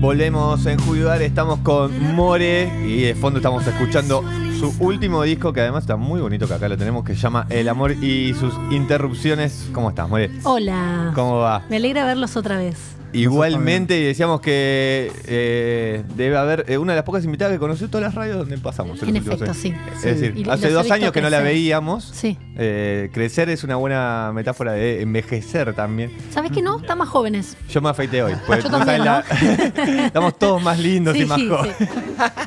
Volvemos en Juliudar, estamos con More y de fondo estamos escuchando su último disco que además está muy bonito que acá lo tenemos que se llama El amor y sus interrupciones. ¿Cómo estás, More? Hola. ¿Cómo va? Me alegra verlos otra vez. Igualmente, y decíamos que eh, debe haber eh, una de las pocas invitadas que conoció todas las radios donde pasamos. En efecto, sí. Es decir, hace dos años que no la veíamos. Sí. Eh, crecer es una buena metáfora de envejecer también. ¿Sabes que no? Están más jóvenes. Yo me afeité hoy. Estamos todos más lindos y más jóvenes.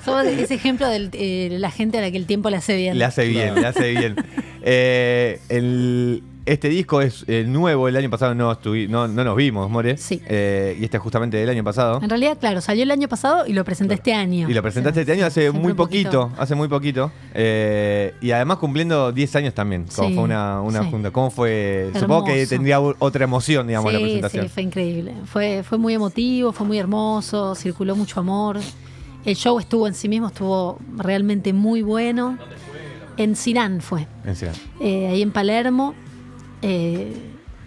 Somos ese ejemplo de la gente a la que el tiempo le hace bien. Le hace bien, le hace bien. el, este disco es el eh, nuevo, el año pasado no, no, no nos vimos, More. Sí. Eh, y este es justamente del año pasado. En realidad, claro, salió el año pasado y lo presenté este año. Y lo presentaste este año hace muy poquito, hace muy poquito. Eh, y además cumpliendo 10 años también, como fue una, junta. ¿Cómo fue? Supongo que tendría otra emoción, digamos, la presentación. Sí, fue increíble. Fue, fue muy emotivo, fue muy hermoso, circuló mucho amor. El show estuvo en sí mismo, estuvo realmente muy bueno. En Sirán fue. En Sirán. ahí en Palermo. Eh,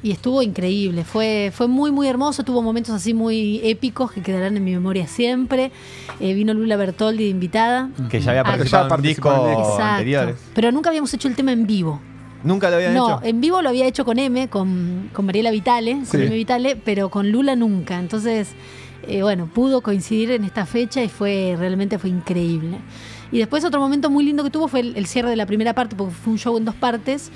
y estuvo increíble, fue, fue muy, muy hermoso, tuvo momentos así muy épicos que quedarán en mi memoria siempre. Eh, vino Lula Bertoldi de invitada. Que ya había ah, participado, en discos anteriores. Pero nunca habíamos hecho el tema en vivo. ¿Nunca lo habían hecho? No, en vivo lo había hecho con M, con, Mariela Vitale, con pero con Lula nunca. Entonces, eh, bueno, pudo coincidir en esta fecha y fue realmente fue increíble. Y después otro momento muy lindo que tuvo fue el, el cierre de la primera parte, porque fue un show en dos partes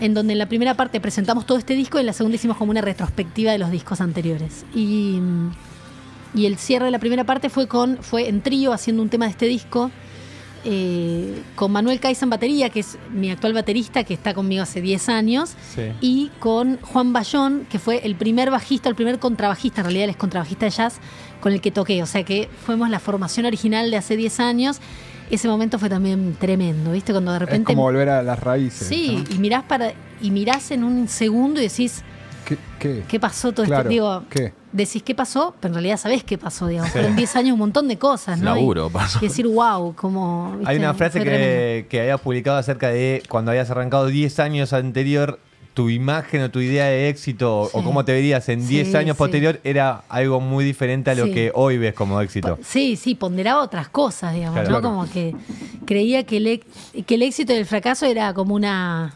en donde en la primera parte presentamos todo este disco y en la segunda hicimos como una retrospectiva de los discos anteriores. Y, y el cierre de la primera parte fue, con, fue en trío haciendo un tema de este disco. Eh, con Manuel Caizan batería, que es mi actual baterista, que está conmigo hace 10 años, y con Juan Bayón, que fue el primer bajista, el primer contrabajista, en realidad él es contrabajista de jazz, con el que toqué. O sea que fuimos la formación original de hace 10 años ese momento fue también tremendo, ¿viste? Cuando de repente. Es como volver a las raíces. Sí, y mirás para. Y mirás en un segundo y decís. ¿Qué, qué? qué pasó todo esto? Digo, ¿qué? decís qué pasó, pero en realidad sabés qué pasó, digamos. en 10 años un montón de cosas, ¿no? Laburo, pasó. Y decir, wow, como. Hay una frase que, que habías publicado acerca de cuando habías arrancado 10 años anterior tu imagen o tu idea de éxito o cómo te verías en 10 años posterior era algo muy diferente a lo que hoy ves como éxito. Sí, sí, ponderaba otras cosas, digamos, ¿no? Como que creía que el, que el éxito y el fracaso era como una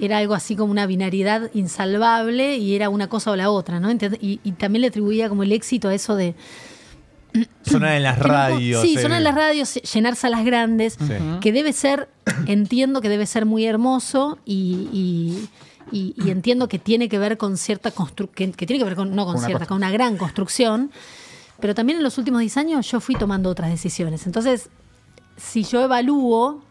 era algo así como una binaridad insalvable y era una cosa o la otra, ¿no? y también le atribuía como el éxito a eso de Sonar en las radios. Sí, suena en eh. las radios, eh, llenar salas grandes, que debe ser, entiendo que debe ser muy hermoso y, entiendo que tiene que ver con cierta construcción, que, tiene que ver con, no con cierta, con una gran construcción, pero también en los últimos 10 años yo fui tomando otras decisiones. Entonces, si yo evalúo,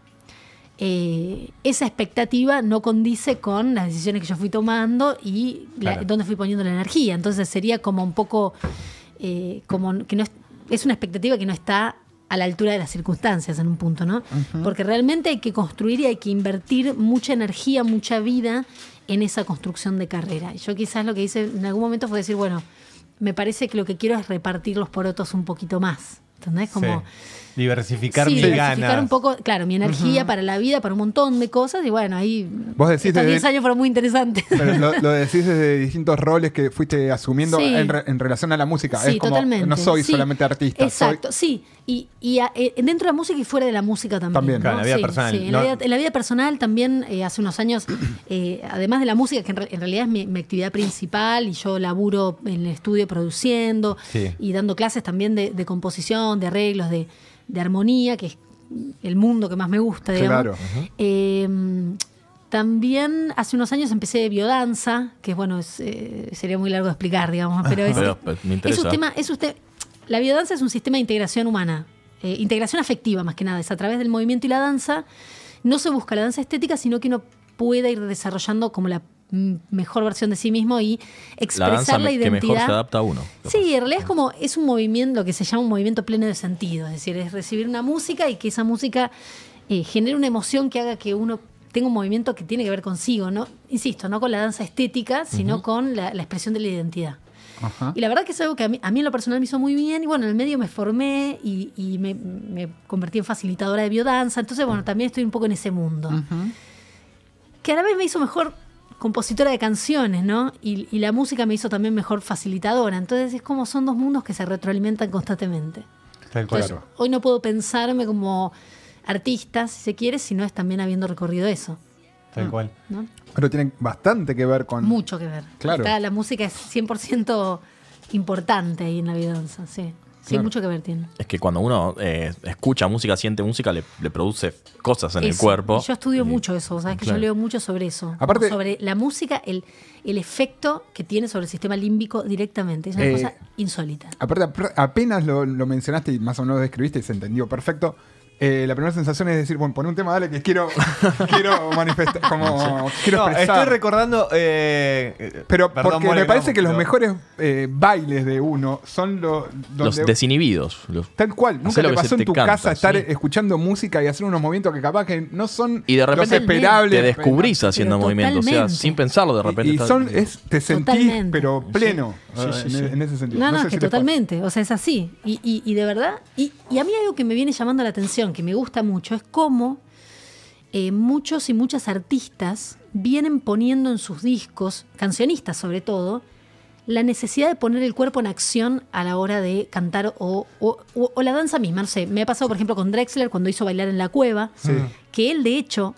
eh, esa expectativa no condice con las decisiones que yo fui tomando y dónde fui poniendo la energía. Entonces sería como un poco, como que no es es una expectativa que no está a la altura de las circunstancias en un punto, ¿no? Porque realmente hay que construir y hay que invertir mucha energía, mucha vida en esa construcción de carrera. Yo quizás lo que hice en algún momento fue decir, bueno, me parece que lo que quiero es repartirlos por otros un poquito más. ¿Entendés? Como Diversificar sí, mi diversificar un poco, claro, mi energía para la vida, para un montón de cosas. Y bueno, ahí ¿Vos decís estos 10 años fueron muy interesantes. Pero lo, decís desde distintos roles que fuiste asumiendo en, relación a la música. Sí, totalmente. No soy solamente artista. Exacto, sí. Y, eh, dentro de la música y fuera de la música también. También, en la vida personal. En, la vida, personal también, eh, hace unos años, eh, además de la música, que en, realidad es mi, actividad principal, y yo laburo en el estudio produciendo y dando clases también de composición, de arreglos, de de armonía, que es el mundo que más me gusta, eh, también hace unos años empecé biodanza, que es, eh, sería muy largo de explicar, digamos, pero es, pues, un tema, la biodanza es un sistema de integración humana, eh, integración afectiva más que nada, es a través del movimiento y la danza. No se busca la danza estética, sino que uno pueda ir desarrollando como la Mm, mejor versión de sí mismo y expresar la, identidad. Que mejor se adapta a uno. Sí, en realidad es como, es un movimiento, lo que se llama un movimiento pleno de sentido, es decir, es recibir una música y que esa música eh, genere una emoción que haga que uno tenga un movimiento que tiene que ver consigo, ¿no? Insisto, no con la danza estética, sino con la, expresión de la identidad. Y la verdad que es algo que a mí, en lo personal me hizo muy bien. Y bueno, en el medio me formé y, me, convertí en facilitadora de biodanza. Entonces, bueno, también estoy un poco en ese mundo. Que a la vez me hizo mejor compositora de canciones, ¿no? Y, la música me hizo también mejor facilitadora. Entonces es como son dos mundos que se retroalimentan constantemente. Entonces, hoy no puedo pensarme como artista, si se quiere, si no es también habiendo recorrido eso. Tal mm, cual. Pero tienen bastante que ver con... Mucho que ver. Claro. la música es 100% importante ahí en la vida danza, sí. Sí, mucho que ver tiene. Es que cuando uno eh, escucha música, siente música, le, produce cosas en el cuerpo. Yo estudio mucho eso, ¿sabes? Que yo leo mucho sobre eso. Aparte, sobre la música, el, el efecto que tiene sobre el sistema límbico directamente. Es una eh, cosa insólita. Aparte, apenas lo, lo mencionaste y más o menos lo describiste y se entendió perfecto. Eh, la primera sensación es decir, bueno, pon un tema, dale, que quiero, quiero manifestar, como Estoy recordando... Eh, eh, pero porque me parece que los mejores bailes de uno son los desinhibidos. Tal cual. Nunca te pasó en tu casa estar escuchando música y hacer unos movimientos que capaz que no son y de repente esperables. Te descubrís haciendo movimientos, o sea, sin pensarlo de repente. Y, es, te sentís, pero pleno, en, ese sentido. No, no, totalmente, o sea, es así. y de verdad, y a mí algo que me viene llamando la atención que me gusta mucho es cómo eh, muchos y muchas artistas vienen poniendo en sus discos, cancionistas sobre todo, la necesidad de poner el cuerpo en acción a la hora de cantar o, la danza misma. No sé, me ha pasado, por ejemplo, con Drexler cuando hizo bailar en la cueva, que él de hecho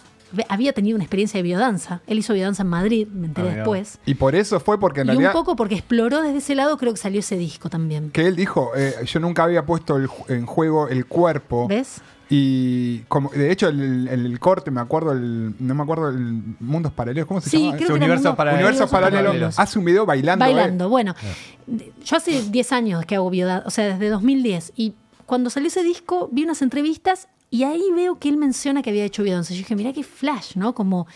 había tenido una experiencia de biodanza. Él hizo biodanza en Madrid, me enteré ah, después. Y por eso fue porque en realidad. Y un poco porque exploró desde ese lado, creo que salió ese disco también. Que él dijo: eh, Yo nunca había puesto en juego el cuerpo. ¿Ves? Y como, de hecho, el, el, corte, me acuerdo, el, no me acuerdo, el Mundos Paralelos, ¿cómo se llama? universo paralelo. Universos Paralelos. Hace un video bailando. ¿eh? Bailando, bueno. Ah. Yo hace 10 años que hago biodanza, o sea, desde 2010. Y cuando salió ese disco, vi unas entrevistas y ahí veo que él menciona que había hecho Y Yo dije, mira qué flash, ¿no? Como...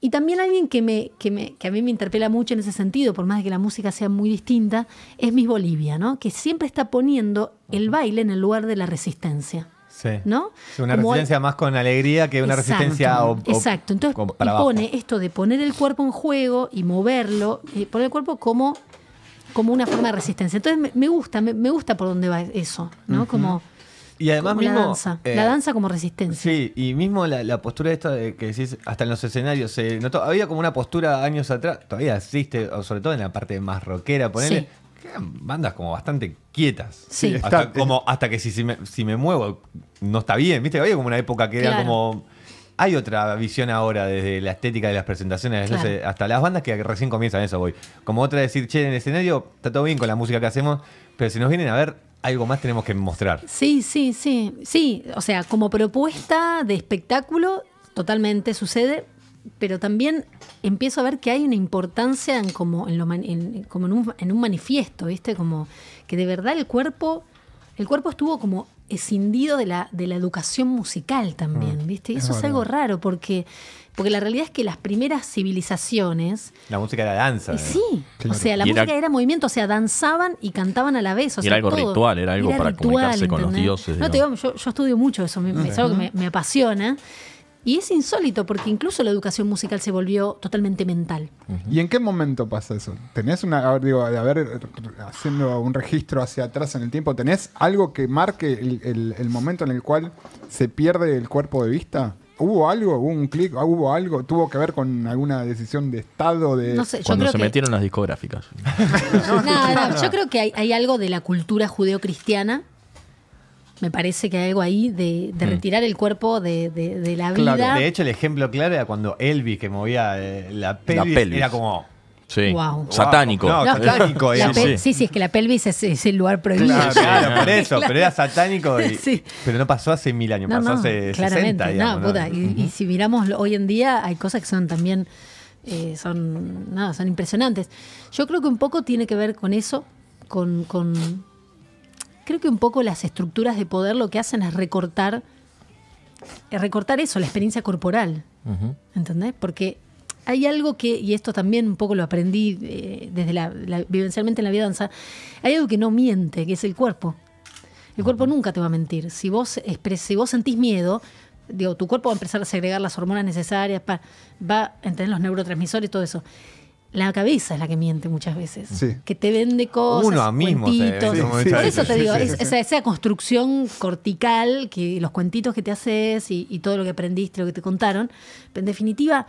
Y también alguien que, me, que, me, que a mí me interpela mucho en ese sentido, por más de que la música sea muy distinta, es Miss Bolivia, ¿no? Que siempre está poniendo el baile en el lugar de la resistencia. Sí. ¿No? Una resistencia más con alegría que una resistencia o, Exacto. Entonces pone esto de poner el cuerpo en juego y moverlo, y poner el cuerpo como, como una forma de resistencia. Entonces me, gusta, me, gusta por dónde va eso, ¿no? Como y además La eh, danza. como resistencia. Sí, y mismo la, postura esta de que decís, hasta en los escenarios, se notó, había como una postura años atrás, todavía existe, sobre todo en la parte más rockera, ponele, eran bandas como bastante quietas. Hasta, como, hasta que si, si, me, muevo no está bien, ¿viste? Había como una época que era como... Hay otra visión ahora desde la estética de las presentaciones, hasta las bandas que recién comienzan eso, voy. Como otra decir, che, en el escenario está todo bien con la música que hacemos, pero si nos vienen a ver, algo más tenemos que mostrar. Sí, sí, sí. Sí, o sea, como propuesta de espectáculo, totalmente sucede, pero también empiezo a ver que hay una importancia en como en, como en, un, manifiesto, ¿viste? Como que de verdad el cuerpo, el cuerpo estuvo como escindido de la, de la educación musical también, mm, ¿viste? Y eso es, algo raro porque, porque la realidad es que las primeras civilizaciones... La música era danza. Eh, eh. sí, o sea, la música era, movimiento, o sea, danzaban y cantaban a la vez. O sea, era algo ritual, era algo para comunicarse con los dioses. No, te digo, yo, estudio mucho eso, es mm. algo que me apasiona. Y es insólito porque incluso la educación musical se volvió totalmente mental. ¿Y en qué momento pasa eso? ¿Tenés una, ver, digo, haciendo un registro hacia atrás en el tiempo, ¿tenés algo que marque el, momento en el cual se pierde el cuerpo de vista? ¿Hubo algo? ¿Hubo un clic? Ah, ¿Hubo algo? ¿Tuvo que ver con alguna decisión de Estado? De... Cuando se metieron las discográficas. yo creo que hay, hay algo de la cultura judeocristiana me parece que hay algo ahí de, mm. retirar el cuerpo de, la vida. de hecho, el ejemplo claro era cuando Elvis, que movía eh, la, pelvis, era como... Satánico. No, sí, sí, es que la pelvis es, el lugar prohibido. Claro, por eso, pero era satánico. Pero no pasó hace mil años, pasó hace 60, puta, y, si miramos hoy en día, hay cosas que son también eh, son, nada, son impresionantes. Yo creo que un poco tiene que ver con eso, con creo que un poco las estructuras de poder lo que hacen es recortar, recortar eso, la experiencia corporal. ¿Entendés? Porque hay algo que, y esto también un poco lo aprendí eh, desde la, vivencialmente en la vida danza, hay algo que no miente, que es el cuerpo. El cuerpo nunca te va a mentir. Si vos, vos sentís miedo, digo, tu cuerpo va a empezar a segregar las hormonas necesarias, va a entender los neurotransmisores y todo eso la cabeza es la que miente muchas veces. Que te vende cosas. Uno mismo. Cuentitos. Eh, Por eso te digo, esa, construcción cortical, que los cuentitos que te haces y, todo lo que aprendiste, lo que te contaron, en definitiva,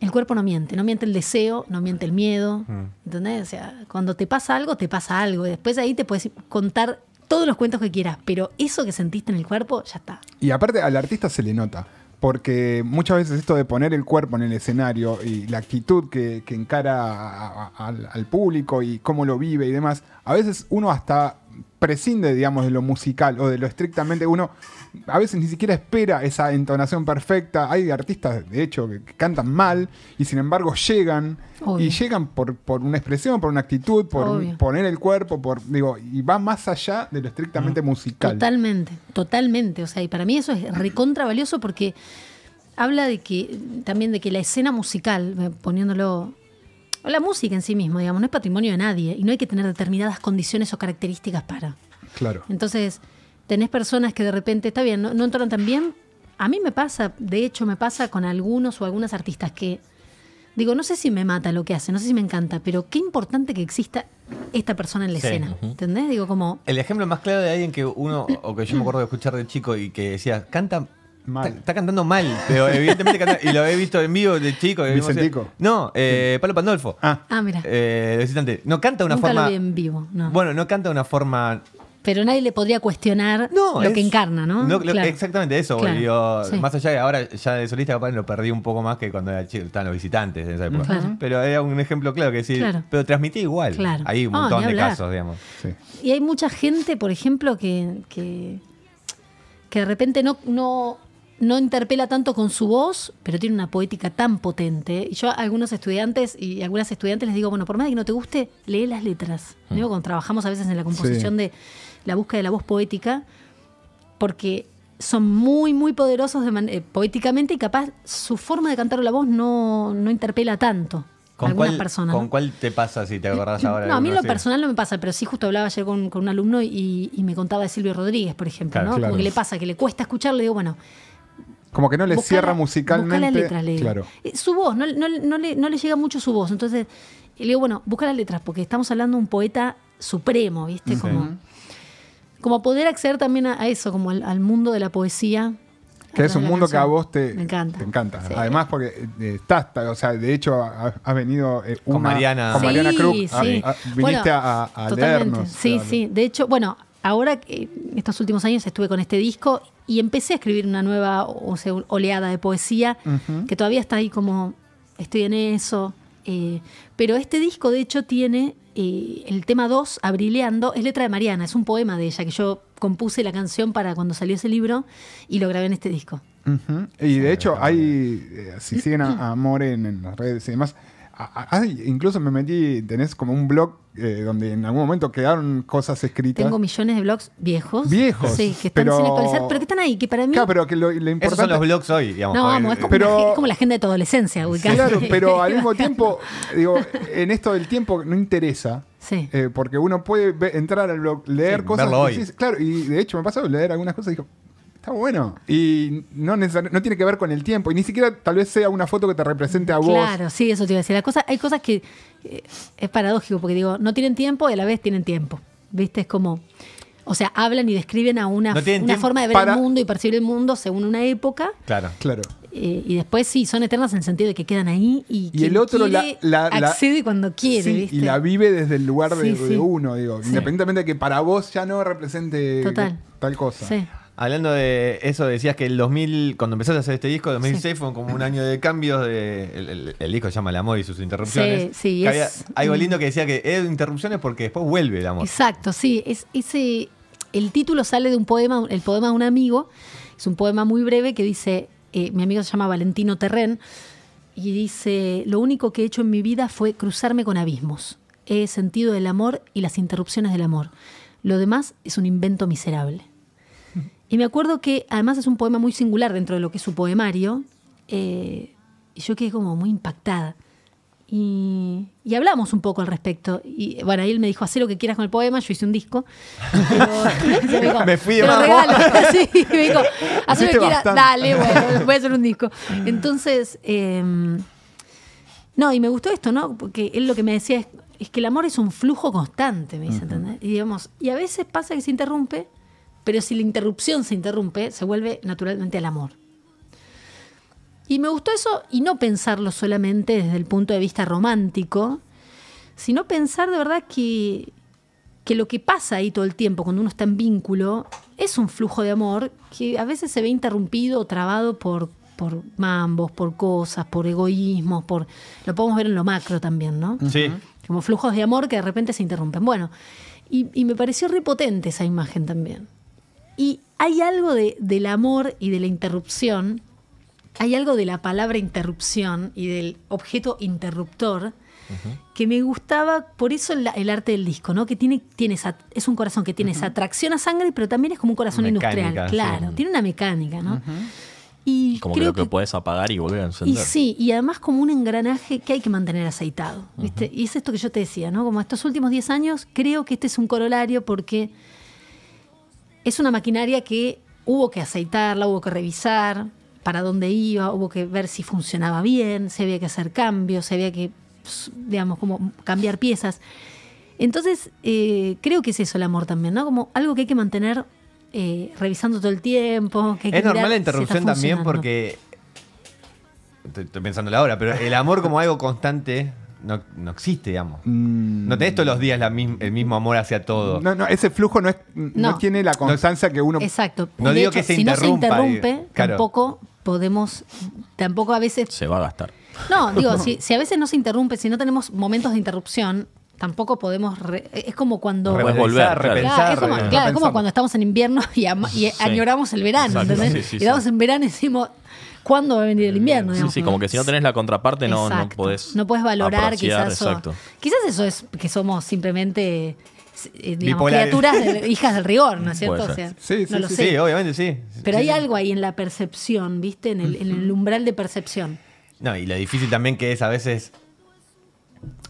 el cuerpo no miente. No miente el deseo, no miente el miedo. Mm. ¿Entendés? O sea, cuando te pasa algo, te pasa algo. Y después ahí te puedes contar todos los cuentos que quieras, pero eso que sentiste en el cuerpo, ya está. Y aparte, al artista se le nota porque muchas veces esto de poner el cuerpo en el escenario y la actitud que, encara al público y cómo lo vive y demás, a veces uno hasta prescinde, digamos, de lo musical o de lo estrictamente uno a veces ni siquiera espera esa entonación perfecta. Hay artistas, de hecho, que, cantan mal y sin embargo llegan y llegan por, por, una expresión, por una actitud, por poner el cuerpo, por digo, y va más allá de lo estrictamente mm. musical. Totalmente, totalmente, o sea, y para mí eso es recontra valioso porque habla de que también de que la escena musical, eh, poniéndolo la música en sí mismo, digamos, no es patrimonio de nadie y no hay que tener determinadas condiciones o características para. Claro. Entonces, tenés personas que de repente, está bien, no, no entran tan bien. A mí me pasa, de hecho, me pasa con algunos o algunas artistas que digo, no sé si me mata lo que hace, no sé si me encanta, pero qué importante que exista esta persona en la escena. ¿Entendés? Digo, como. El ejemplo más claro de alguien que uno, o que yo me acuerdo de escuchar de chico y que decía, canta Está, cantando mal, pero evidentemente canta, y lo he visto en vivo de chico. Vicentico. no, eh, Pablo Pandolfo. Ah, ah mira. visitante. Eh, no canta de una forma. en vivo, Bueno, no canta de una forma. Pero nadie le podría cuestionar lo que encarna, ¿no? Exactamente eso, Más allá de ahora, ya de solista, papá, lo perdí un poco más que cuando era estaban los visitantes en esa época. Pero era un ejemplo claro que sí. Pero transmití igual. Hay un montón de casos, digamos. Y hay mucha gente, por ejemplo, que, que, de repente no no interpela tanto con su voz, pero tiene una poética tan potente. Y yo a algunos estudiantes y algunas estudiantes les digo, bueno, por más que no te guste, lee las letras. Mm. Cuando trabajamos a veces en la composición de la búsqueda de la voz poética, porque son muy, muy poderosos eh, poéticamente y capaz su forma de cantar la voz no, no interpela tanto. ¿Con cuál, ¿Con cuál te pasa si te acordás ahora? No, a mí lo personal no me pasa, pero sí justo hablaba ayer con, un alumno y, me contaba de Silvio Rodríguez, por ejemplo, ¿no? que le pasa, que le cuesta escuchar, le digo, bueno, como que no le cierra musicalmente. Busca la letra, Lee. Eh, su voz, no, le, llega mucho su voz. Entonces, le digo, bueno, busca las letras, porque estamos hablando de un poeta supremo, ¿viste? Como, como poder acceder también a, eso, como al, mundo de la poesía. Que es un mundo que a vos te, encanta. Además, porque eh, estás, o sea, de hecho, has ha venido eh, con Mariana, Cruz. Mariana sí, a, a, ah, viniste bueno, a, Sí, sí. De hecho, bueno, ahora, estos últimos años estuve con este disco y empecé a escribir una nueva oleada de poesía que todavía está ahí como estoy en eso. Eh, pero este disco, de hecho, tiene eh, el tema 2, Abrileando, es letra de Mariana, es un poema de ella que yo compuse la canción para cuando salió ese libro y lo grabé en este disco. Y de ah, hecho, hay, eh, si siguen a, en, las redes y demás, Ah, ah, ah, incluso me metí, tenés como un blog eh, donde en algún momento quedaron cosas escritas. Tengo millones de blogs viejos. Viejos. Sí, que están sin actualizar, pero que están ahí, que para mí. Claro, pero que lo, importante... Esos son los blogs hoy, digamos. No, vamos, es, como la agenda de tu adolescencia, ubicada. claro, pero al mismo tiempo, digo, en esto del tiempo no interesa. Sí. Eh, porque uno puede entrar al blog, leer cosas cosas. hoy claro, y de hecho me pasó leer algunas cosas y digo, bueno. Y no, no tiene que ver con el tiempo. Y ni siquiera tal vez sea una foto que te represente a vos. Claro, sí, eso te iba a decir. hay cosas que eh, es paradójico, porque digo, no tienen tiempo y a la vez tienen tiempo. ¿Viste? Es como. O sea, hablan y describen a una, forma de ver el mundo y percibir el mundo según una época. Claro, claro. Eh, y después sí, son eternas en el sentido de que quedan ahí y, y el otro la, accede cuando quiere. Y la vive desde el lugar de, uno, digo. Independientemente de que para vos ya no represente tal cosa. Sí. Hablando de eso, decías que el 2000, cuando empezaste a hacer este disco, 2006 fue como un año de cambios. De, el, disco se llama El amor y sus interrupciones. Sí, algo lindo que decía que es interrupciones porque después vuelve el amor. Exacto, sí. Es, ese, el título sale de un poema, el poema de un amigo. Es un poema muy breve que dice: eh, Mi amigo se llama Valentino Terren. Y dice: Lo único que he hecho en mi vida fue cruzarme con abismos. He sentido el amor y las interrupciones del amor. Lo demás es un invento miserable. Y me acuerdo que además es un poema muy singular dentro de lo que es su poemario. Eh, y yo quedé como muy impactada. Y, hablamos un poco al respecto. Y bueno, él me dijo, haz lo que quieras con el poema, yo hice un disco. me, fui regalo. me dijo, haz lo que quieras, dale, voy a hacer un disco. Entonces, em, no, y me gustó esto, ¿no? Porque él lo que me decía es, que el amor es un flujo constante, me dice, ¿entendés? Y digamos, y a veces pasa que se interrumpe, pero si la interrupción se interrumpe, se vuelve naturalmente al amor. Y me gustó eso y no pensarlo solamente desde el punto de vista romántico, sino pensar de verdad que, que lo que pasa ahí todo el tiempo cuando uno está en vínculo es un flujo de amor que a veces se ve interrumpido o trabado por, por mambos, por cosas, por egoísmos, por lo podemos ver en lo macro también, ¿no? Sí. Como flujos de amor que de repente se interrumpen. Bueno, y, y me pareció repotente esa imagen también. Y hay algo del amor y de la interrupción, hay algo de la palabra interrupción y del objeto interruptor que me gustaba, por eso el, arte del disco, ¿no? Que tiene, tiene es un corazón que tiene esa atracción a sangre, pero también es como un corazón industrial, claro, tiene una mecánica, ¿no? Y como creo que, lo puedes apagar y volver a encender. Y sí, y además como un engranaje que hay que mantener aceitado. ¿viste? Y es esto que yo te decía, ¿no? Como estos últimos 10 años, creo que este es un corolario porque es una maquinaria que hubo que aceitarla, hubo que revisar para dónde iba, hubo que ver si funcionaba bien, si había que hacer cambios, si había que, pues, digamos, como cambiar piezas. Entonces, eh, creo que es eso el amor también, ¿no? Como algo que hay que mantener eh, revisando todo el tiempo. Que es normal la interrupción también porque. Estoy, estoy pensando la hora, pero el amor como algo constante no, existe, digamos. Mm. No tenés todos los días el mismo amor hacia todo. No, no, ese flujo no, es, no, tiene la constancia que uno. Exacto. No digo que si no se interrumpe, tampoco podemos. Tampoco a veces. Se va a gastar. No, digo, si, a veces no se interrumpe, si no tenemos momentos de interrupción, tampoco podemos es como cuando volver repensar, es como, claro, como cuando estamos en invierno y, y añoramos el verano ¿entendés? y damos en verano y decimos cuándo va a venir el invierno. sí, sí, como que si no tenés la contraparte no, no podés. No puedes valorar quizás. eso. quizás eso es que somos simplemente eh, criaturas hijas del rigor, ¿no es cierto? sí, sí, sí, obviamente sí. Pero hay algo ahí en la percepción, ¿viste? En el, umbral de percepción. No, y lo difícil también que es a veces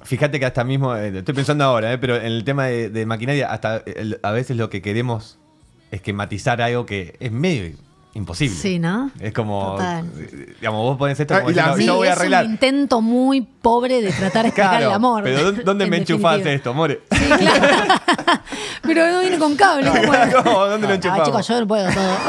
Fíjate que hasta mismo, eh, estoy pensando ahora, eh, pero en el tema de, maquinaria, hasta a veces lo que queremos es algo que es medio imposible. Sí, ¿no? Es como, digamos, vos pones esto ah, como, y yo voy a arreglar. Es un intento muy pobre de tratar de explicar el amor. Pero ¿dónde me enchufás esto, more? Sí, claro. pero no viene con cable. No, ¿Dónde lo enchufás? Ah, chicos, yo no puedo todo.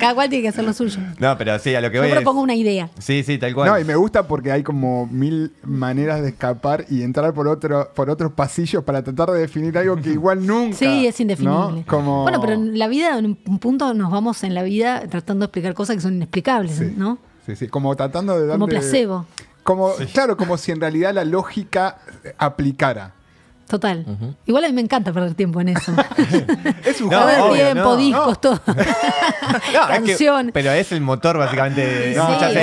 Cada cual tiene que hacer lo suyo. No, pero sí, a lo que voy. Yo propongo una idea. Sí, sí, tal cual. No, y me gusta porque hay como mil maneras de escapar y entrar por otro, por otros pasillos para tratar de definir algo que igual nunca. Sí, es indefinible. Como... Bueno, pero en la vida, en un punto, nos vamos en la vida tratando de explicar cosas que son inexplicables, ¿no? Sí, sí, como tratando de dar Como placebo. Como, Claro, como si en realidad la lógica aplicara. Total. Igual a mí me encanta perder tiempo en eso. es un no, Perder tiempo, discos, todo. pero es el motor, básicamente. del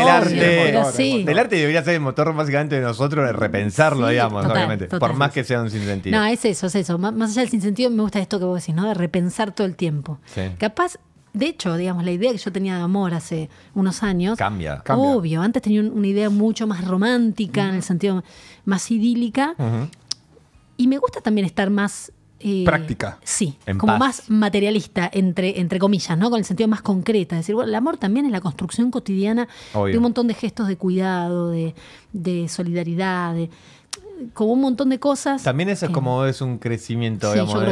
arte. el arte debería ser el motor, básicamente, de nosotros de repensarlo, digamos, obviamente. por más que sea un sinsentido. No, es eso, es eso. Más allá del sinsentido, me gusta esto que vos decís, ¿no? De repensar todo el tiempo. Capaz de hecho, digamos, la idea que yo tenía de amor hace unos años. Cambia, Obvio, antes tenía una idea mucho más romántica, en el sentido más idílica. Y me gusta también estar más... Eh, Práctica. Sí, como más materialista, entre, entre comillas, ¿no? Con el sentido más concreto. Es decir, bueno, el amor también es la construcción cotidiana de un montón de gestos de cuidado, de, solidaridad, de, como un montón de cosas. También eso es como es un crecimiento, digamos. algo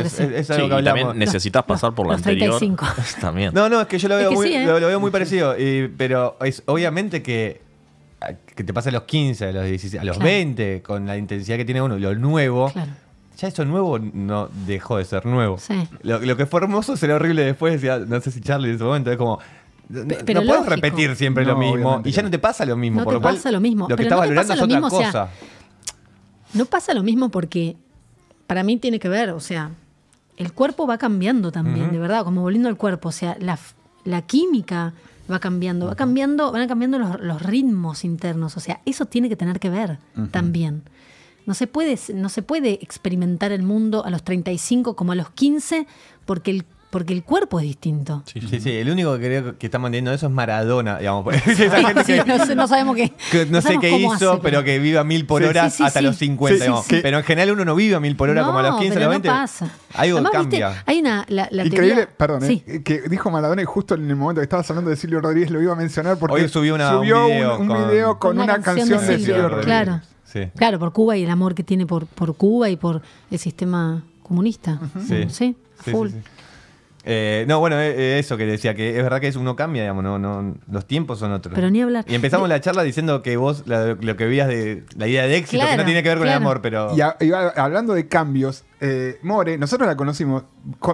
que hablamos. necesitas pasar por la No, no, es que yo lo veo, muy, ¿eh? veo muy parecido. pero es obviamente que que te pasa a los 15, a los 16, a los 20, con la intensidad que tiene uno, lo nuevo. Ya eso nuevo no dejó de ser nuevo. Lo, que fue hermoso será horrible después. no sé si Charlie en ese momento es como. No, pero puedes repetir siempre lo mismo. Y ya no te pasa lo mismo. No por te lo pasa lo mismo. Lo que está es otra cosa. no pasa lo mismo porque para mí tiene que ver, o sea, el cuerpo va cambiando también, de verdad, como volviendo al cuerpo. O sea, la química va cambiando, va cambiando, van cambiando los, los, ritmos internos, o sea, eso tiene que tener que ver también. No se, puede, no se puede experimentar el mundo a los 35 como a los 15 porque el porque el cuerpo es distinto. Sí, sí, El único que creo que está manteniendo eso es Maradona, digamos. Esa gente no, sabemos qué. no, sé qué hizo, pero, que vive a mil por hora hasta los 50. Pero en general uno no vive a mil por hora como a los 15, pero 20. No pasa. Algo cambia. hay una. Increíble, perdón, eh, que dijo Maradona y justo en el momento que estabas hablando de Silvio Rodríguez lo iba a mencionar porque Hoy subió, una, subió un, video con, una, canción, de Silvio, Rodríguez. Claro. Claro, por Cuba y el amor que tiene por, por Cuba y por el sistema comunista. Sí. Sí, eh, no, bueno, eh, eh, eso que decía, que es verdad que eso uno cambia, digamos, no, no, los tiempos son otros. Pero ni hablar. Y empezamos la charla diciendo que vos lo que veías de la idea de éxito, que no tiene que ver con el amor, pero. Y, hablando de cambios, More, nosotros la conocimos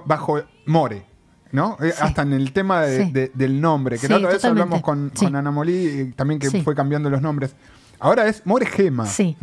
bajo More. ¿No? Hasta en el tema del nombre, que no lo hablamos con, Ana Molí, también que fue cambiando los nombres. Ahora es More Gema. Sí.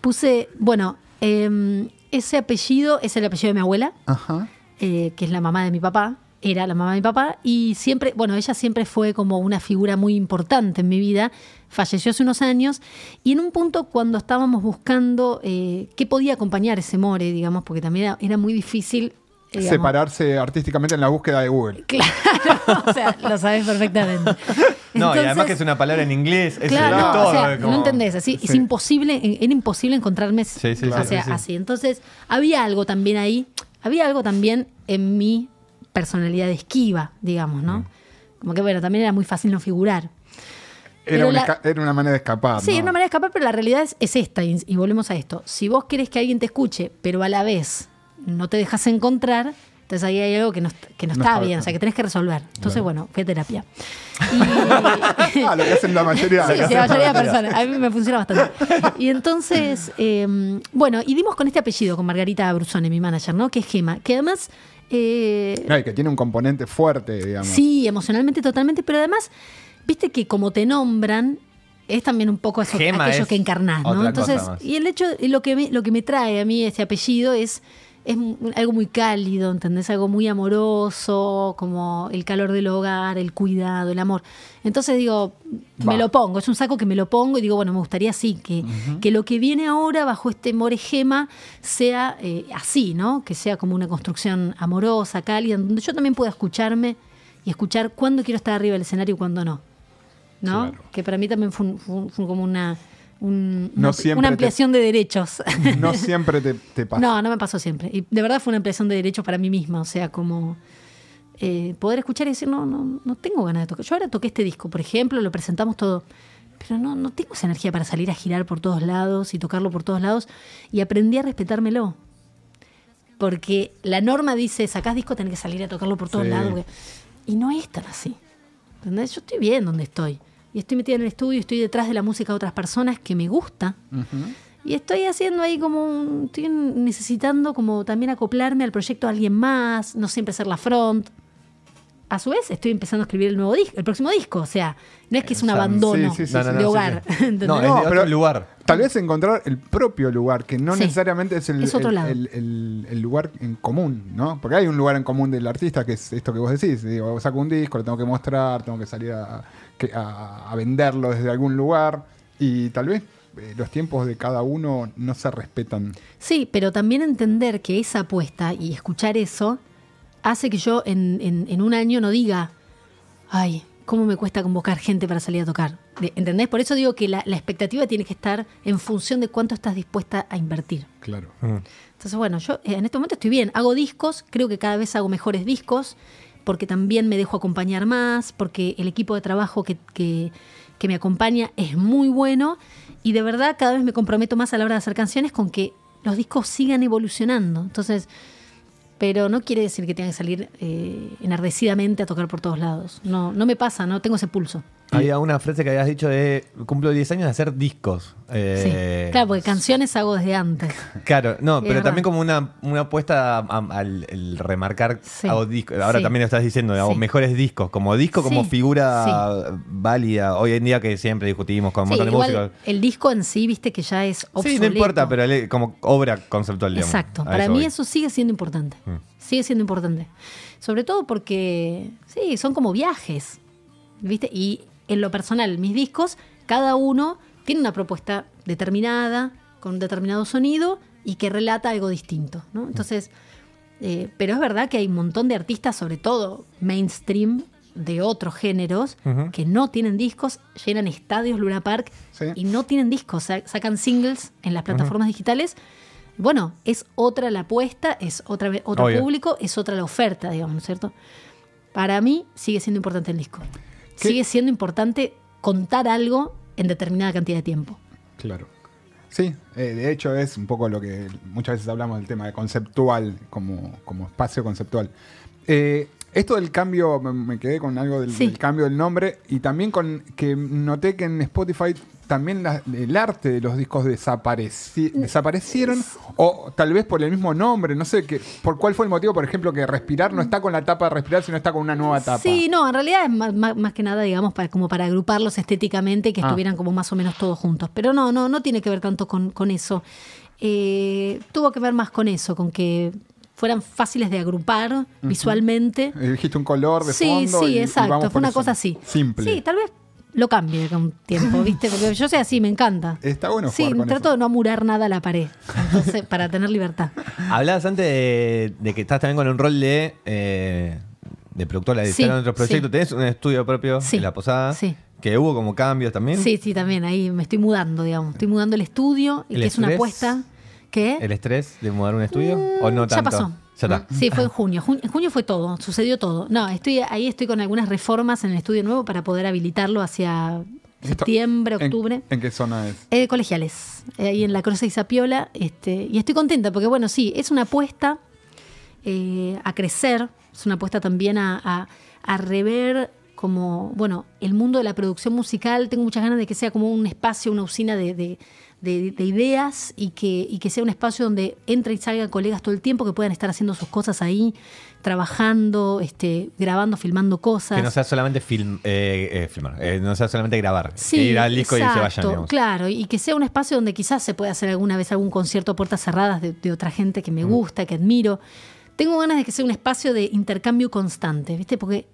Puse, bueno, em, ese apellido es el apellido de mi abuela. Ajá eh, que es la mamá de mi papá, era la mamá de mi papá, y siempre, bueno, ella siempre fue como una figura muy importante en mi vida, falleció hace unos años, y en un punto cuando estábamos buscando eh, qué podía acompañar ese more, digamos, porque también era, muy difícil separarse artísticamente en la búsqueda de Google. Claro, o sea, lo sabes perfectamente. no, y además que es una palabra en inglés, es claro, no, todo, no entendés, así, es imposible, era imposible encontrarme así. Entonces, había algo también ahí había algo también en mi personalidad de esquiva, digamos, ¿no? Mm. Como que, bueno, también era muy fácil no figurar. Era una, manera de escapar. Sí, era una manera de escapar, pero la realidad es, esta, y, y, volvemos a esto. Si vos querés que alguien te escuche, pero a la vez no te dejas encontrar, entonces ahí hay algo que no, está, bien, o sea, que tenés que resolver. Entonces, bueno, qué terapia. Y, ah, lo que hacen la mayoría de sí, la mayoría de personas. A mí me funciona bastante. Y entonces, em, bueno, y dimos con este apellido, con Margarita Brusone, mi manager, ¿no? Que es Gema, que además... Eh, que tiene un componente fuerte, digamos. Sí, emocionalmente totalmente, pero además, viste que como te nombran, es también un poco eso, aquello que encarnás, ¿no? Entonces, y el hecho, lo que, lo que me trae a mí este apellido es es algo muy cálido, ¿entendés? Algo muy amoroso, como el calor del hogar, el cuidado, el amor. Entonces digo, me lo pongo, es un saco que me lo pongo y digo, bueno, me gustaría así, que, que lo que viene ahora bajo este moregema sea eh, así, ¿no? Que sea como una construcción amorosa, cálida, donde yo también pueda escucharme y escuchar cuándo quiero estar arriba del escenario y cuándo no. ¿no? Que para mí también fue como una, una, ampliación de derechos. No siempre te, pasa. No, no me pasó siempre. Y de verdad fue una ampliación de derechos para mí misma. O sea, como eh, poder escuchar y decir, no, no, no tengo ganas de tocar. Yo ahora toqué este disco, por ejemplo, lo presentamos todo. Pero no, no tengo esa energía para salir a girar por todos lados y tocarlo por todos lados. Y aprendí a respetármelo. Porque la norma dice, sacás disco, tenés que salir a tocarlo por todos lados. Y no es tan así. ¿Entendés? Yo estoy bien donde estoy y estoy metida en el estudio, estoy detrás de la música de otras personas que me gusta. Y estoy haciendo ahí como un, estoy necesitando como también acoplarme al proyecto de alguien más, no siempre ser la front. A su vez, estoy empezando a escribir el nuevo disco, el próximo disco. O sea, no es que es un abandono de hogar. No, lugar. Tal vez encontrar el propio lugar, que no necesariamente es, el, el, lugar en común, ¿no? Porque hay un lugar en común del artista, que es esto que vos decís. Digo, saco un disco, lo tengo que mostrar, tengo que salir a a, venderlo desde algún lugar y tal vez eh, los tiempos de cada uno no se respetan. Sí, pero también entender que esa apuesta y escuchar eso hace que yo en, en, un año no diga, ay, ¿cómo me cuesta convocar gente para salir a tocar? ¿Entendés? Por eso digo que la, expectativa tiene que estar en función de cuánto estás dispuesta a invertir. Claro. Mm. Entonces, bueno, yo eh, en este momento estoy bien, hago discos, creo que cada vez hago mejores discos porque también me dejo acompañar más, porque el equipo de trabajo que, me acompaña es muy bueno y de verdad cada vez me comprometo más a la hora de hacer canciones con que los discos sigan evolucionando. Entonces, pero no quiere decir que tenga que salir eh, enardecidamente a tocar por todos lados. No, no me pasa, no tengo ese pulso. Había una frase que habías dicho de cumplo 10 años de hacer discos. sí. Eh, claro, porque canciones hago desde antes. Claro, no, pero también como una, una apuesta al remarcar hago discos. Ahora también lo estás diciendo, hago mejores discos. Como disco, como figura válida. Hoy en día que siempre discutimos con un montón de músicos. El disco en sí, viste que ya es obsoleto. Sí, no importa, pero como obra conceptual. Digamos. Exacto. Para mí eso sigue siendo importante. Mm. Sigue siendo importante. Sobre todo porque, sí, son como viajes. ¿Viste? Y en lo personal, mis discos, cada uno tiene una propuesta determinada, con un determinado sonido y que relata algo distinto. Entonces, eh, pero es verdad que hay un montón de artistas, sobre todo mainstream, de otros géneros, que no tienen discos, llenan estadios Luna Park y no tienen discos, sacan singles en las plataformas digitales. Bueno, es otra la apuesta, es otra, otro público, es otra la oferta, digamos, ¿no es ¿cierto? Para mí sigue siendo importante el disco sigue siendo importante contar algo en determinada cantidad de tiempo. Claro. Sí, eh, de hecho es un poco lo que muchas veces hablamos del tema de conceptual, como, como espacio conceptual. Eh, esto del cambio, me quedé con algo del, cambio del nombre y también con que noté que en Spotify también el arte de los discos mm. desaparecieron o tal vez por el mismo nombre, no sé, por cuál fue el motivo, por ejemplo, que Respirar no mm. está con la tapa de Respirar, sino está con una nueva tapa. Sí, no, en realidad es más, que nada, digamos, para, como para agruparlos estéticamente, que ah. estuvieran como más o menos todos juntos. Pero no, no, no tiene que ver tanto con, eso. Eh, tuvo que ver más con eso, con que fueran fáciles de agrupar visualmente. Dijiste un color de sí, fondo. Sí, sí, exacto. fue una cosa así. Simple. Sí, tal vez lo cambie con tiempo, ¿viste? Porque yo sé así, me encanta. Está bueno. sí, trato de no amurar nada a la pared, entonces, para tener libertad. Hablabas antes de, que estás también con un rol de, eh, de productora, de otros proyectos. Tenés un estudio propio sí, en La Posada. Sí. Que hubo como cambios también. Sí, sí, también. Ahí me estoy mudando, digamos. Estoy mudando el estudio, y que es una apuesta. ¿Qué? ¿El estrés de mudar un estudio? ¿O no tanto? Ya pasó. Ya está. Sí, fue en junio. en junio fue todo, sucedió todo. No, estoy ahí estoy con algunas reformas en el estudio nuevo para poder habilitarlo hacia septiembre, octubre. ¿En, qué zona es? Eh, colegiales, eh, ahí en la Cruz de Isapiola. Este, y estoy contenta porque, bueno, sí, es una apuesta eh, a crecer, es una apuesta también a, rever como, bueno, el mundo de la producción musical. Tengo muchas ganas de que sea como un espacio, una usina de de, ideas y que, que sea un espacio donde entre y salgan colegas todo el tiempo que puedan estar haciendo sus cosas ahí, trabajando, este, grabando, filmando cosas. Que no sea solamente eh, eh, filmar, eh, no sea solamente grabar, ir al disco y se vayan. Claro, y que sea un espacio donde quizás se pueda hacer alguna vez algún concierto a puertas cerradas de, otra gente que me mm. gusta, que admiro. Tengo ganas de que sea un espacio de intercambio constante, ¿viste? Porque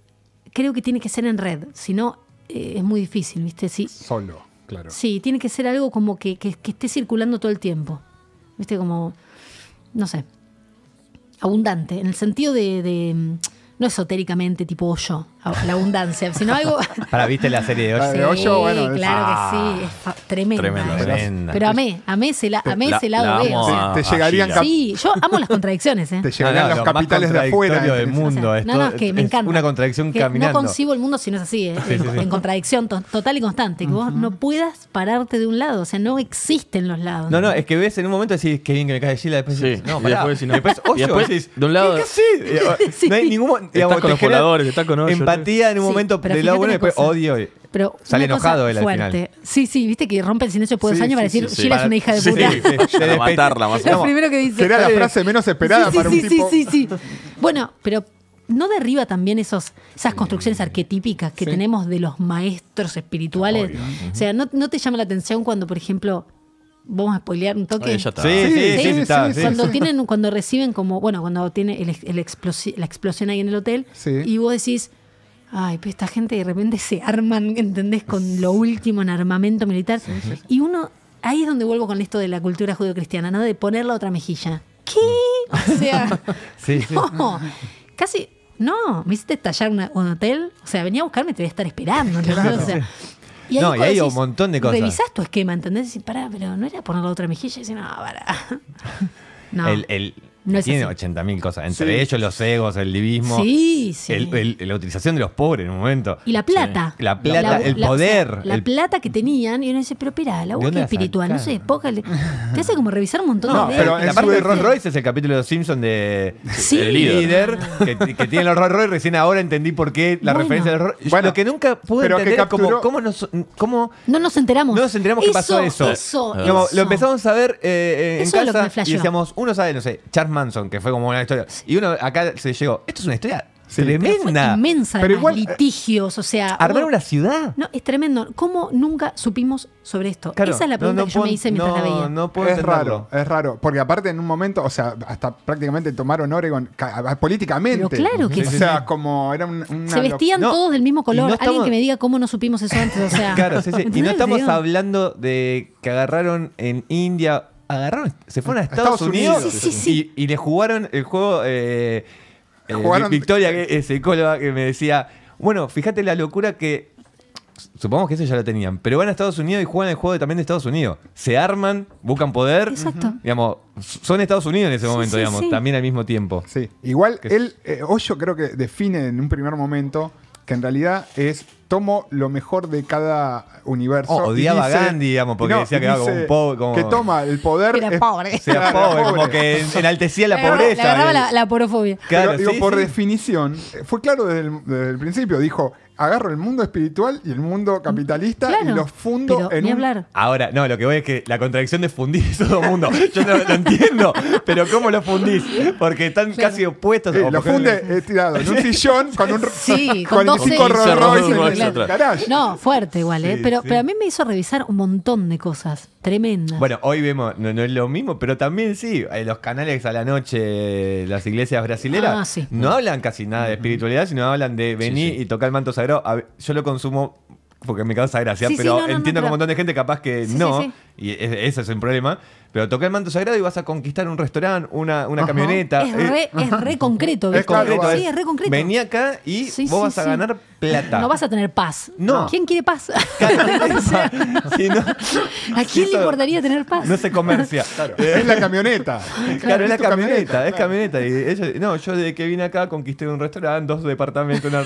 creo que tiene que ser en red, si no es muy difícil, ¿viste? Sí. Solo. Claro. Sí, tiene que ser algo como que, esté circulando todo el tiempo. ¿Viste? Como, no sé, abundante, en el sentido de, de mm, no esotéricamente tipo yo, la abundancia, sino algo. Para, ¿viste la serie de hoy? Sí, claro que ah, sí, es tremenda. Pero a mí, ese, la, ese lado la te, Sí, yo amo las contradicciones. ¿eh? Te llegarían los capitales de afuera. Del mundo, no, no, es que me encanta. Una contradicción caminando. No concibo el mundo si no es así, ¿eh? en, contradicción total y constante. Que vos no puedas pararte de un lado, o sea, no existen los lados. No, no, es que ves en un momento decís, que bien que me cae Sheila después decís, no, pará. Y después, y después, de un lado. Ah, no hay ningún. con los voladores, está con tía en un momento de lado bueno y después odio. Y pero Sale enojado él al final. Sí, sí, viste que rompe el silencio después de dos años para decir, Sheila es una hija de puta. De matarla más primero que dice. Será la frase menos esperada para un tipo. Sí, sí, sí. Bueno, pero ¿No derriba también esos, esas construcciones arquetípicas que tenemos de los maestros espirituales? O sea, ¿no, te llama la atención cuando, por ejemplo, vamos a spoilear un toque? sí, sí, Cuando, tienen, cuando reciben como, bueno, cuando tiene el, la explosión ahí en el hotel y vos decís, Ay, pues esta gente de repente se arman, ¿entendés? Con lo último en armamento militar. Y uno, ahí es donde vuelvo con esto de la cultura judio-cristiana, ¿no? De poner la otra mejilla. ¿Qué? O sea, no, casi, no, me hiciste estallar un hotel, o sea, venía a buscarme y te voy a estar esperando, ¿no? y hay un montón de cosas. Revisás tu esquema, ¿entendés? Y pará, pero no era poner la otra mejilla y decís, no, pará. No. El, el, tiene 80.000 cosas. Entre ellos los egos, el libismo Sí, sí. la utilización de los pobres en un momento. Y la plata. La plata, el poder. La, plata que tenían. Y uno dice, pero espera, la búsqueda espiritual, no sé, póngale. Te hace como revisar un montón no, pero en La parte de Rolls Royce es el capítulo de los Simpsons de líder. que, que tiene los Rolls Royce. Recién ahora entendí por qué la referencia de los Royce. Bueno, que nunca pude entender es cómo, nos, No nos enteramos. No nos enteramos qué pasó eso. Lo empezamos a ver eh, eh, en casa y decíamos, uno sabe, no sé, Charles Manson, que fue como una historia. Y uno acá se llegó, esto es una historia Tremenda. Pero inmensa, litigios, o sea. Eh, Armar una ciudad. No, es tremendo. ¿Cómo nunca supimos sobre esto? Esa es la pregunta que yo me hice mientras la veía. es raro, es raro. Porque aparte en un momento, o sea, hasta prácticamente tomaron Oregon políticamente. claro que sí. O sea, como era Se vestían todos del mismo color. Alguien que me diga cómo no supimos eso antes, o sea. claro, sí, sí. Y no estamos hablando de que agarraron en India agarraron, se fueron a Estados, Unidos, Y, le jugaron el juego eh, eh, Victoria, que es psicóloga, que me decía, bueno, fíjate la locura que supongamos que eso ya la tenían, pero van a Estados Unidos y juegan el juego también de Estados Unidos. Se arman, buscan poder. Digamos, son Estados Unidos en ese momento, digamos, también al mismo tiempo. Sí. Igual él, eh, creo que define en un primer momento que en realidad es tomo lo mejor de cada universo. Oh, odiaba a Gandhi, digamos, porque decía que era como un pobre. Que toma el poder. Era pobre. era pobre, como que enaltecía la pobreza. Le agarraba la, la porofobia. Claro, digo, por definición, eh, fue claro desde el principio, dijo agarro el mundo espiritual y el mundo mm, capitalista y los fundo en un... Hablar. Ahora, no, lo que voy es que la contradicción de fundir es todo mundo. Yo no lo entiendo, pero ¿cómo lo fundís? Porque están casi opuestos. Eh, lo funde eh, en un sillón con un sí, con, dos... No, fuerte igual, ¿eh? Pero, pero a mí me hizo revisar un montón de cosas. Tremendo. Bueno, hoy vemos, no, es lo mismo, pero también sí, eh, los canales a la noche, las iglesias brasileras, ah, no hablan casi nada de espiritualidad, sino hablan de venir y tocar el manto sagrado. Yo lo consumo porque me causa gracia, pero entiendo que un montón de gente capaz que no, y e, ese es un problema pero toca el manto sagrado y vas a conquistar un restaurante, una, una camioneta. Es re, eh, es re concreto, sí, es re concreto. Vení acá y vos vas a ganar plata. No vas a tener paz. No. ¿Quién quiere paz? ¿A quién le importaría tener paz? No se comercia. Es la camioneta. Claro, es la camioneta, es camioneta. no, yo desde que vine acá conquisté un restaurante, dos departamentos, una...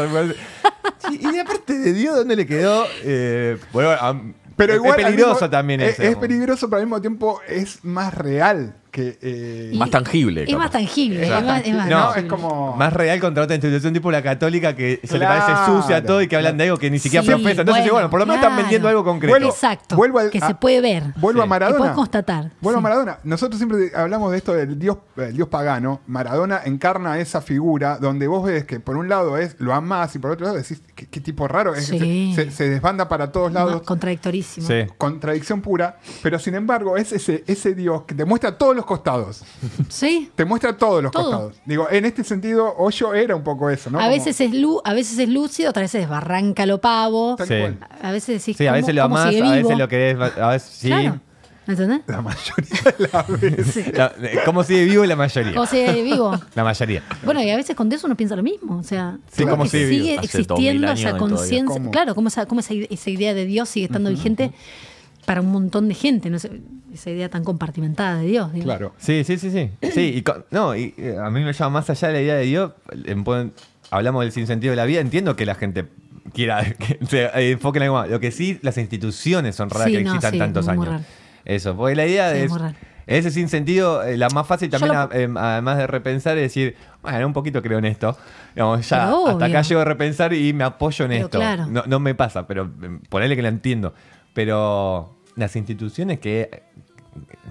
y aparte de Dios, ¿dónde le quedó? Eh, bueno, a, pero es, peligroso también. Es, es peligroso, pero al mismo tiempo es más real que... Eh, más tangible. Es más tangible. Es más, es como... Más real contra otra institución tipo la católica que se le parece sucia a todo y que hablan de algo que ni siquiera profeta. Entonces, bueno, por lo menos están vendiendo algo concreto. Exacto. que se puede ver. Vuelvo a Maradona. constatar. Vuelvo a Maradona. Nosotros siempre hablamos de esto del dios, el dios pagano. Maradona encarna esa figura donde vos ves que por un lado es lo amás y por otro lado decís qué, tipo raro. Es, se, desbanda para todos lados. contradictorísimo. Contradicción pura. Pero sin embargo, es ese, ese dios que demuestra muestra todo los costados. Sí. Te muestra todos los costados. Digo, en este sentido, Hoyo era un poco eso, ¿no? A veces es, lu- a veces es lúcido, otras veces es barranca lo pavo. Sí. A veces decís, Sí, a veces lo a veces lo querés, a veces sí. Claro. ¿Entendés? La mayoría de las veces. La- eh, ¿Cómo sigue vivo la mayoría? ¿Cómo sigue vivo? La mayoría. Bueno, y a veces con eso uno piensa lo mismo. O sea, Sí, como sigue existiendo esa conciencia. Claro, esa, cómo esa idea de Dios sigue estando vigente para un montón de gente. No sé, esa idea tan compartimentada de Dios. Claro. Sí, sí, sí, sí. sí y no, eh, a mí me lleva más allá de la idea de Dios. hablamos del sinsentido de la vida. Entiendo que la gente quiera que se enfoque en algo más. Lo que sí, las instituciones son raras que existan tantos años. Eso, porque la idea de... Es, ese sinsentido, eh, la más fácil también, em, además de repensar, es decir, bueno, un poquito creo en esto. ya hasta acá llego a repensar y me apoyo en esto. No, no, me pasa, pero em, ponerle que la entiendo. Pero las instituciones que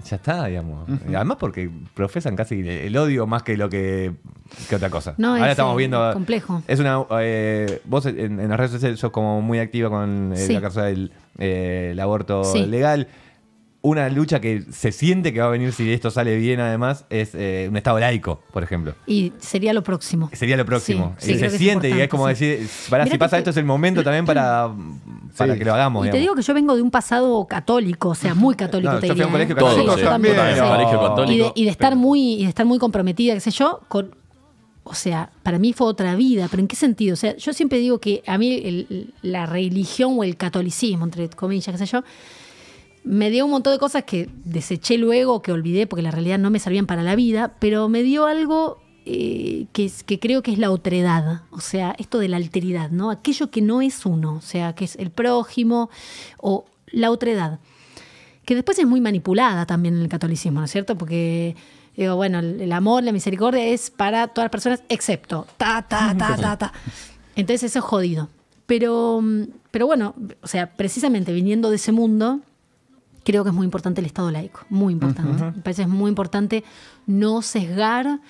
ya está, digamos. Además porque profesan casi el odio más que lo que, que otra cosa. Ahora estamos eh, viendo... Complejo. Es una... Eh, vos en, las redes sociales sos como muy activa con eh, la causa del eh, el aborto legal una lucha que se siente que va a venir si esto sale bien, además, es eh, un Estado laico, por ejemplo. Y sería lo próximo. Sería lo próximo. y se siente, y es como decir, para, si pasa esto es el momento también para, para que lo hagamos. Y te digo que yo vengo de un pasado católico, o sea, muy católico. también. Y, de, estar muy, y estar muy comprometida, qué sé yo, con, o sea, para mí fue otra vida, pero ¿en qué sentido? O sea, yo siempre digo que a mí la religión o el catolicismo, entre comillas, qué sé yo, me dio un montón de cosas que deseché luego, que olvidé, porque la realidad no me servían para la vida, pero me dio algo eh, que, creo que es la otredad, o sea, esto de la alteridad, ¿no? Aquello que no es uno, o sea, que es el prójimo o la otredad, que después es muy manipulada también en el catolicismo, ¿no es cierto? Porque digo, bueno, el amor, la misericordia es para todas las personas, excepto ta, ta, ta, ta, Entonces eso es jodido. Pero, pero bueno, o sea, precisamente viniendo de ese mundo, creo que es muy importante el Estado laico, muy importante. Me parece es muy importante no sesgar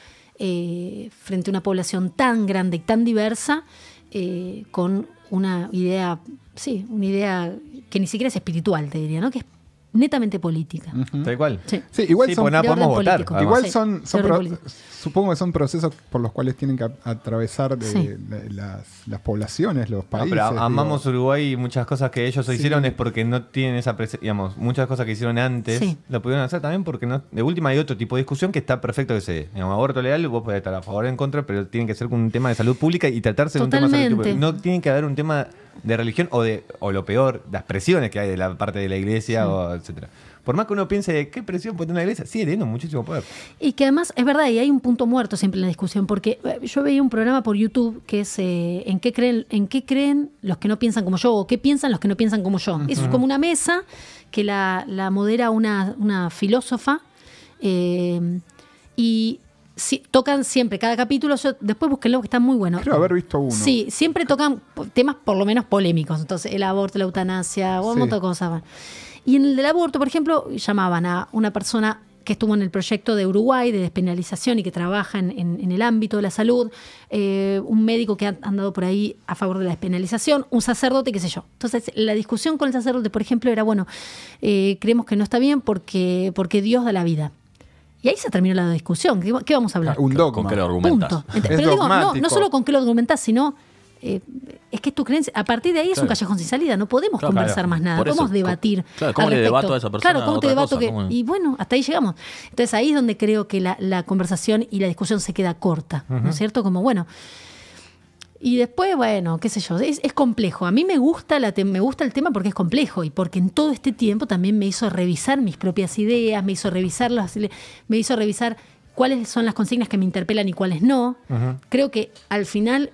eh, frente a una población tan grande y tan diversa eh, con una idea, sí, una idea que ni siquiera es espiritual, te diría, ¿no? Que netamente política. Sí. igual son, pues igual son, supongo que son procesos por los cuales tienen que atravesar las, poblaciones, los países. amamos Uruguay y muchas cosas que ellos hicieron es porque no tienen esa digamos, muchas cosas que hicieron antes lo pudieron hacer también porque no, de última hay otro tipo de discusión que está perfecto que se En aborto legal, vos podés estar a favor o en contra, pero tiene que ser con un tema de salud pública y tratarse Totalmente. de un tema de salud pública. No tiene que haber un tema de religión o de o lo peor, las presiones que hay de la parte de la iglesia o etcétera. Por más que uno piense de qué presión puede tener la iglesia, sigue teniendo muchísimo poder. Y que además es verdad, y hay un punto muerto siempre en la discusión, porque eh, yo veía un programa por YouTube que es eh, ¿en, qué creen, en qué creen los que no piensan como yo, o qué piensan los que no piensan como yo. eso Es como una mesa que la, modera una, una filósofa eh, y tocan siempre, cada capítulo, después después lo que está muy bueno. Creo haber visto uno. Sí, siempre tocan temas por lo menos polémicos, entonces el aborto, la eutanasia, o un montón de cosas. Y en el del aborto, por ejemplo, llamaban a una persona que estuvo en el proyecto de Uruguay de despenalización y que trabaja en, el ámbito de la salud, eh, un médico que ha andado por ahí a favor de la despenalización, un sacerdote, qué sé yo. Entonces, la discusión con el sacerdote, por ejemplo, era, bueno, eh, creemos que no está bien porque, porque Dios da la vida. Y ahí se terminó la discusión. ¿Qué, vamos a hablar? Ah, un dogma. ¿Con qué lo argumentas? Punto. pero digo, no, no solo con qué lo argumentas, sino eh, es que es tu creencia. A partir de ahí es un callejón sin salida. No podemos conversar más nada. podemos debatir. ¿cómo le debato a esa persona? Claro, ¿cómo te debato? que, Y bueno, hasta ahí llegamos. Entonces ahí es donde creo que la, conversación y la discusión se queda corta. ¿No es cierto? Como, bueno. Y después, bueno, qué sé yo, es, complejo. A mí me gusta, me gusta el tema porque es complejo y porque en todo este tiempo también me hizo revisar mis propias ideas, me hizo revisar me hizo revisar cuáles son las consignas que me interpelan y cuáles no. Creo que al final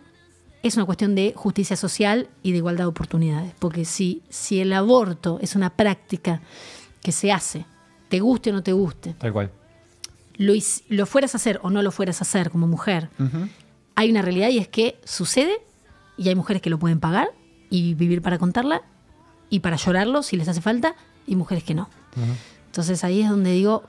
es una cuestión de justicia social y de igualdad de oportunidades. Porque si, si el aborto es una práctica que se hace, te guste o no te guste, tal cual, lo, lo fueras a hacer o no lo fueras a hacer como mujer, hay una realidad y es que sucede y hay mujeres que lo pueden pagar y vivir para contarla y para llorarlo si les hace falta y mujeres que no. Entonces ahí es donde digo,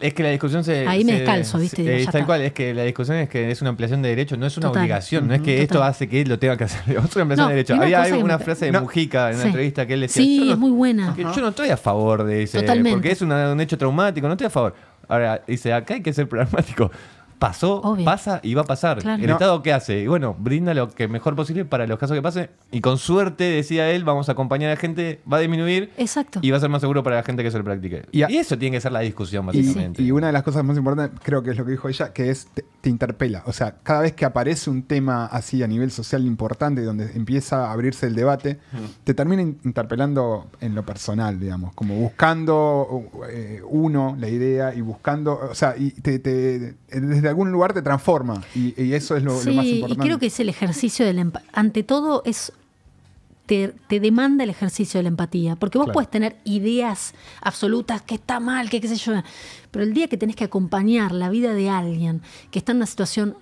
es que la discusión se. Ahí me descalzo, ¿viste? Eh, tal está. cual, es que la discusión es que es una ampliación de derechos, no es una obligación, no es que esto hace que él lo tenga que hacer. Es una ampliación de derechos. Había una frase de Mujica en una entrevista que él decía. Sí, es muy buena. yo no estoy a favor de ese. Porque es un hecho traumático, no estoy a favor. Ahora, dice, acá hay que ser pragmático pasó, pasa y va a pasar. El Estado qué hace? Y bueno, brinda lo que mejor posible para los casos que pase. Y con suerte, decía él, vamos a acompañar a la gente, va a disminuir. Y va a ser más seguro para la gente que se lo practique. Y, eso tiene que ser la discusión, básicamente. Y, una de las cosas más importantes, creo que es lo que dijo ella, que es te, interpela. O sea, cada vez que aparece un tema así a nivel social importante, donde empieza a abrirse el debate, te termina interpelando en lo personal, digamos, como buscando eh, uno la idea y buscando, o sea, y te, algún lugar te transforma y, eso es lo, más importante. Y creo que es el ejercicio del... Ante todo es... Te, demanda el ejercicio de la empatía, porque vos puedes tener ideas absolutas que está mal, que qué sé yo, pero el día que tenés que acompañar la vida de alguien que está en una situación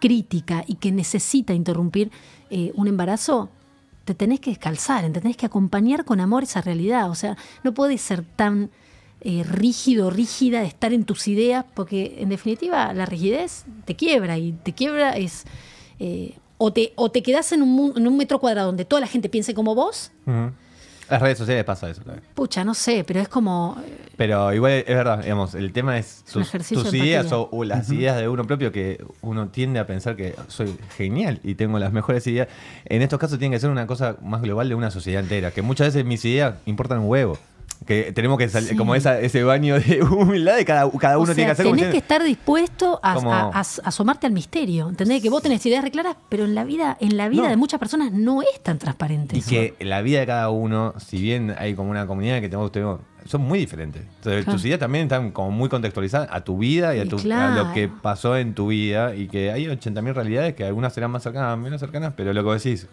crítica y que necesita interrumpir eh, un embarazo, te tenés que descalzar, te tenés que acompañar con amor esa realidad. O sea, no puede ser tan eh, rígido, rígida, de estar en tus ideas, porque en definitiva la rigidez te quiebra y te quiebra es... Eh, o te, o te quedas en un, metro cuadrado donde toda la gente piense como vos. Las redes sociales pasa eso Pucha, no sé, pero es como. Eh, pero igual es verdad, digamos, el tema es tus, ideas o, las ideas de uno propio que uno tiende a pensar que soy genial y tengo las mejores ideas. En estos casos tiene que ser una cosa más global de una sociedad entera, que muchas veces mis ideas importan un huevo que tenemos que salir, como esa, ese baño de humildad de cada, uno tiene que hacer. Tenés que estar dispuesto a, asomarte al misterio, ¿entendés? Que vos tenés ideas reclaras, pero en la vida, en la vida de muchas personas no es tan transparente. Y que la vida de cada uno, si bien hay como una comunidad que tenemos, son muy diferentes. Entonces, Tus ideas también están como muy contextualizadas a tu vida y a, lo que pasó en tu vida y que hay 80.000 realidades que algunas serán más cercanas, menos cercanas, pero lo que decís,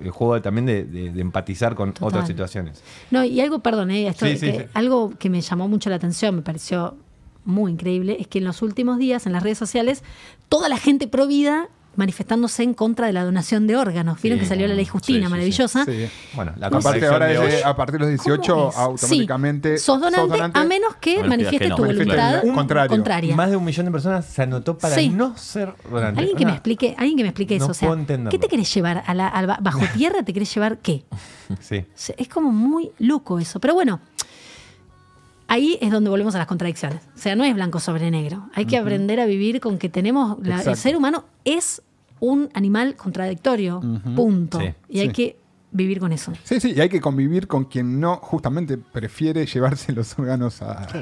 el juego también de, empatizar con otras situaciones. No, y algo, perdón, eh, esto, algo que me llamó mucho la atención, me pareció muy increíble, es que en los últimos días en las redes sociales toda la gente pro vida manifestándose en contra de la donación de órganos. Vieron que salió la ley Justina, maravillosa. bueno, la aparte ahora es, a partir de los 18 automáticamente sos donante, a menos que manifieste tu voluntad contraria. Más de un millón de personas se anotó para no ser donante. Alguien que me ah. explique, alguien que me explique eso, ¿qué te querés llevar bajo tierra te querés llevar qué? Es como muy loco eso, pero bueno, ahí es donde volvemos a las contradicciones. O sea, no es blanco sobre negro. Hay que aprender a vivir con que tenemos. el ser humano es un animal contradictorio, punto. y hay que vivir con eso. Sí, sí, y hay que convivir con quien no, justamente, prefiere llevarse los órganos a...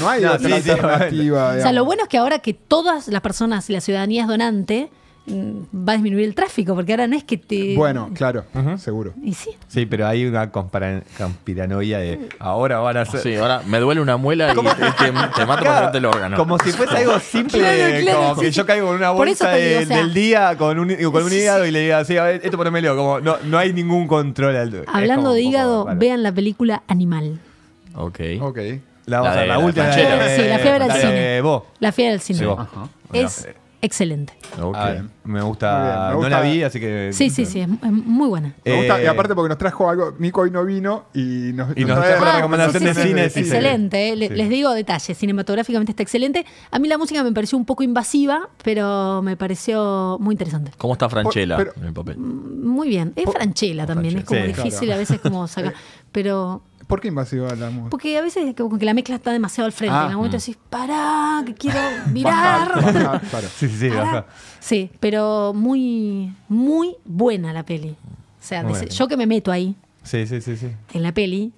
no, hay alternativa. o sea, lo bueno es que ahora que todas las personas y la ciudadanía es donante, Mm, va a disminuir el tráfico, porque ahora no es que te... Bueno, claro, seguro. ¿Y sí? Sí, pero hay una conspiranoia de ahora van a ser... Sí, ahora me duele una muela y, te, mato para el órgano. Como si fuese algo simple, como que yo caigo con una bolsa del día, con un, hígado y le digo así, a ver, esto ponémelo, como no, hay ningún control. Al, Hablando de hígado, vean la película Animal. Ok. Ok. La, última. La, sí, la fiebre del cine. La fiebre del cine excelente. Ah, me, gusta, No la vi, así que. Sí, sí, sí, es, muy buena. Eh, me gusta, y aparte porque nos trajo algo. Nico hoy no vino y nos, y ah, recomendación de cine. excelente, eh. les digo detalles. Cinematográficamente está excelente. A mí la música me pareció un poco invasiva, pero me pareció muy interesante. ¿Cómo está Franchella en el papel? Mm, muy bien. Es Franchella también. Es como difícil a veces como sacar. pero ¿Por qué invasiva la música? Porque a veces como que la mezcla está demasiado al frente. Ah, en algún momento mm. decís, pará, que quiero mirar. Sí, sí, sí. Sí, pero muy, muy buena la peli. O sea, yo que me meto ahí. En la peli,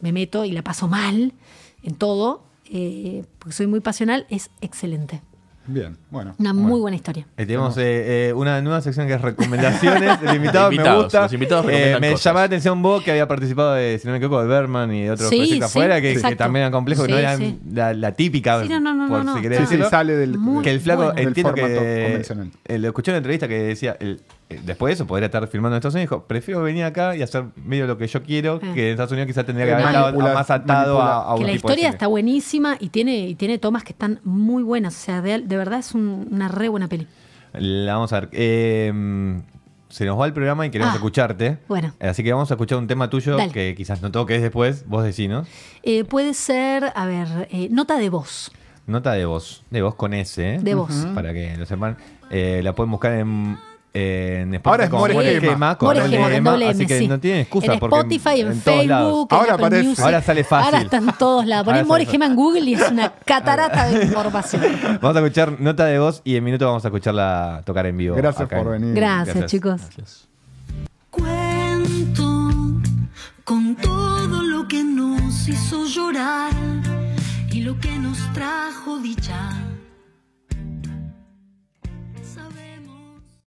me meto y la paso mal en todo, eh, porque soy muy pasional, es excelente. Bien, bueno. Una muy buena historia. Eh, tenemos eh, eh, una nueva sección que es recomendaciones. El invitado me gusta. me llamaba la atención vos que había participado de, si no me equivoco, de Berman y de otros sí, proyectos afuera, que, también eran complejos, que no eran la, típica. no, no, no, por no, si sale del. Que el flaco, entiendo que. lo escuché en una entrevista que decía, el, eh, después de eso podría estar filmando en Estados Unidos. Dijo, prefiero venir acá y hacer medio lo que yo quiero, ah. que en Estados Unidos quizás tendría que haber más atado a, que la historia está buenísima y tiene, y tiene tomas que están muy buenas. O sea, de, verdad es una re buena peli. La vamos a ver. Eh, se nos va el programa y queremos ah, escucharte. Bueno. Así que vamos a escuchar un tema tuyo que quizás no toques después, vos decinos. Eh, puede ser, a ver, nota de voz. Nota de voz, de voz con S. De voz. Para que los sepan. la pueden buscar en Ahora es como More Gema. con así que no tiene excusa. En Spotify, en, Facebook, en Ahora Ahora sale fácil. Ahora están todos lados. Ponen More Gema en Google y es una catarata de información. Vamos a escuchar nota de voz y en minuto vamos a escucharla tocar en vivo. Gracias por venir. Gracias, Gracias. chicos. Gracias. Cuento con todo lo que nos hizo llorar y lo que nos trajo dicha